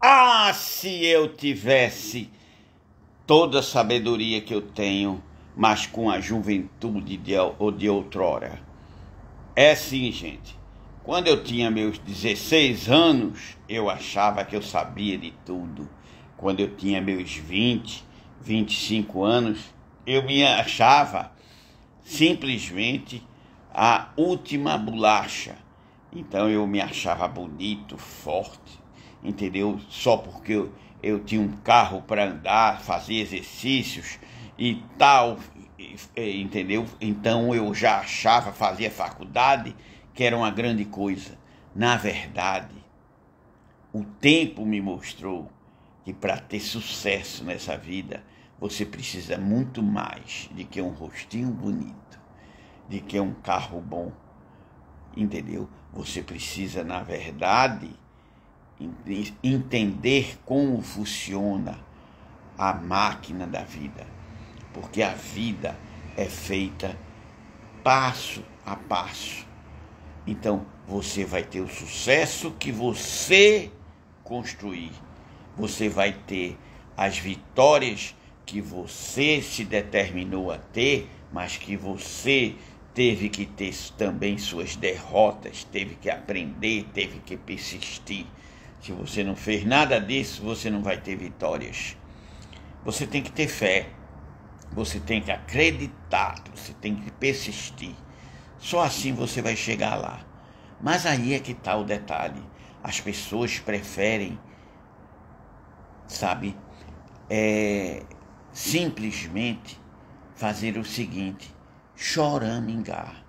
Ah, se eu tivesse toda a sabedoria que eu tenho, mas com a juventude de, ou de outrora. É sim, gente. Quando eu tinha meus 16 anos, eu achava que eu sabia de tudo. Quando eu tinha meus 20, 25 anos, eu me achava simplesmente a última bolacha. Então eu me achava bonito, forte, entendeu? Só porque eu, eu tinha um carro para andar, fazer exercícios e tal, entendeu? Então eu já achava, fazia faculdade, que era uma grande coisa. Na verdade, o tempo me mostrou que para ter sucesso nessa vida, você precisa muito mais de que um rostinho bonito, de que um carro bom. Entendeu? Você precisa, na verdade, entender como funciona a máquina da vida, porque a vida é feita passo a passo. Então você vai ter o sucesso que você construir, você vai ter as vitórias que você se determinou a ter, mas que você teve que ter também suas derrotas, teve que aprender, teve que persistir. Se você não fez nada disso, você não vai ter vitórias. Você tem que ter fé, você tem que acreditar, você tem que persistir. Só assim você vai chegar lá. Mas aí é que está o detalhe. As pessoas preferem, sabe, é, simplesmente fazer o seguinte: choramingar,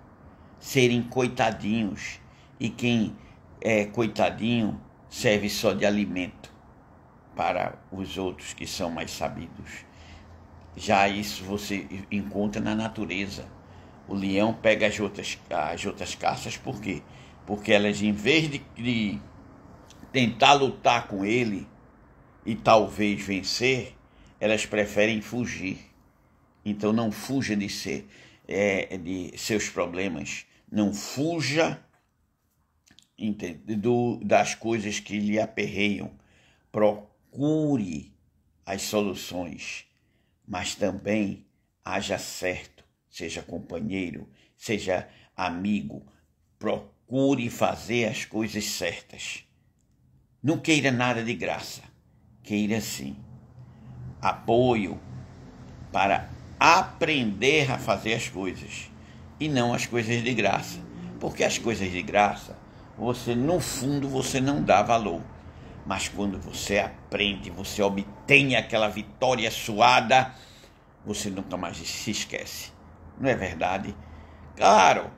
serem coitadinhos. E quem é coitadinho serve só de alimento para os outros que são mais sabidos. Já isso você encontra na natureza. O leão pega as outras, as outras caças, por quê? Porque elas, em vez de, de tentar lutar com ele e talvez vencer, elas preferem fugir. Então não fuja de ser é, de seus problemas, não fuja do, das coisas que lhe aperreiam. Procure as soluções, mas também haja certo, seja companheiro, seja amigo. Procure fazer as coisas certas. Não queira nada de graça, queira sim apoio para aprender a fazer as coisas e não as coisas de graça, porque as coisas de graça você no fundo você não dá valor. Mas quando você aprende, você obtém aquela vitória suada, você nunca mais se esquece. Não é verdade? Claro,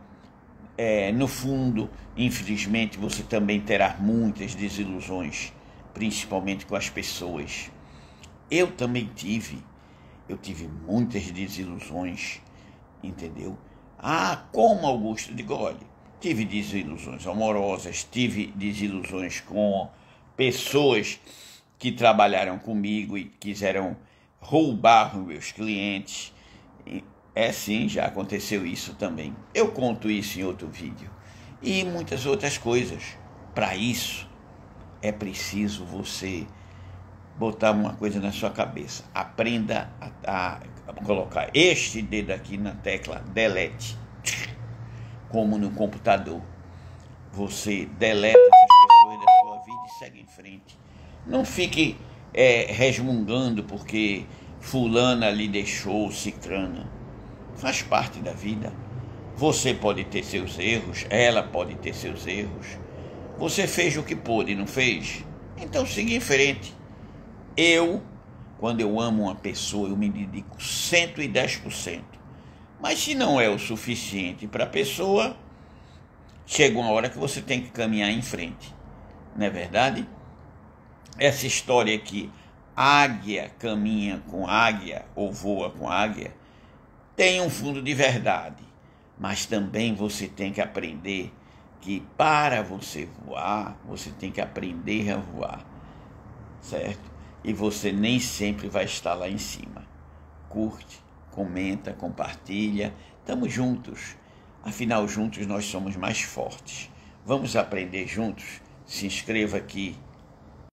é, no fundo, infelizmente, você também terá muitas desilusões, principalmente com as pessoas. Eu também tive, eu tive muitas desilusões, entendeu? Ah, como Augusto de Gole? Tive desilusões amorosas, tive desilusões com pessoas que trabalharam comigo e quiseram roubar meus clientes. É sim, já aconteceu isso também. Eu conto isso em outro vídeo. E muitas outras coisas. Para isso, é preciso você botar uma coisa na sua cabeça. Aprenda a, a, a colocar este dedo aqui na tecla delete como no computador. Você deleta essas pessoas da sua vida e segue em frente. Não fique é, resmungando porque fulana lhe deixou cicrana. Faz parte da vida. Você pode ter seus erros, ela pode ter seus erros. Você fez o que pôde, não fez? Então siga em frente. Eu, quando eu amo uma pessoa, eu me dedico 110%. Mas se não é o suficiente para a pessoa, chega uma hora que você tem que caminhar em frente. Não é verdade? Essa história que águia caminha com águia ou voa com águia tem um fundo de verdade, mas também você tem que aprender que para você voar, você tem que aprender a voar, certo? E você nem sempre vai estar lá em cima. Curte comenta, compartilha. Estamos juntos. Afinal, juntos nós somos mais fortes. Vamos aprender juntos? Se inscreva aqui